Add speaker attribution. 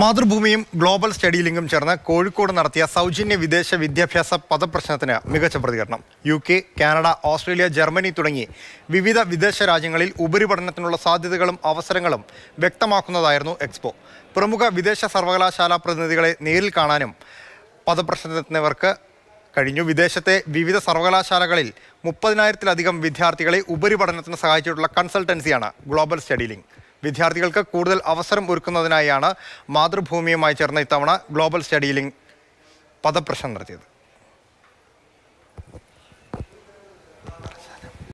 Speaker 1: മാതൃഭൂമിയും global study ലിങ്കും ചേർന്ന് കോഴിക്കോട് നടത്തിയ സൗജന്യ വിദേശ വിദ്യാഭ്യാസ പദപ്രശ്നത്തിന് മികച്ച പ്രതികരണം U K Canada Australia Germany തുടങ്ങി വിവിധ വിദേശ രാജ്യങ്ങളിൽ ഉപരിപഠനത്തിനുള്ള സാധ്യതകളും അവസരങ്ങളും വ്യക്തമാക്കുന്നതായിരുന്നു എക്സ്പോ പ്രമുഖ വിദേശ സർവകലാശാല പ്രതിനിധികളെ നേരിൽ കാണാനും പദപ്രശ്നത്തിനവർക്ക് കഴിഞ്ഞു വിദേശത്തെ വിവിധ സർവകലാശാലകളിൽ മുപ്പതിനായിരത്തിലധികം വിദ്യാർത്ഥികളെ ഉപരിപഠനത്തിന് സഹായിച്ചിട്ടുള്ള കൺസൾട്ടൻസിയാണ് ഗ്ലോബൽ സ്റ്റഡി ലിങ്ക് വിദ്യാർത്ഥികൾക്ക് കൂടുതൽ അവസരം ഒരുക്കുന്നതിനായാണ് മാതൃഭൂമിയുമായി ചേർന്ന ഇത്തവണ ഗ്ലോബൽ സ്റ്റഡി ലിങ്ക് പദപ്രശ്നം നടത്തിയത്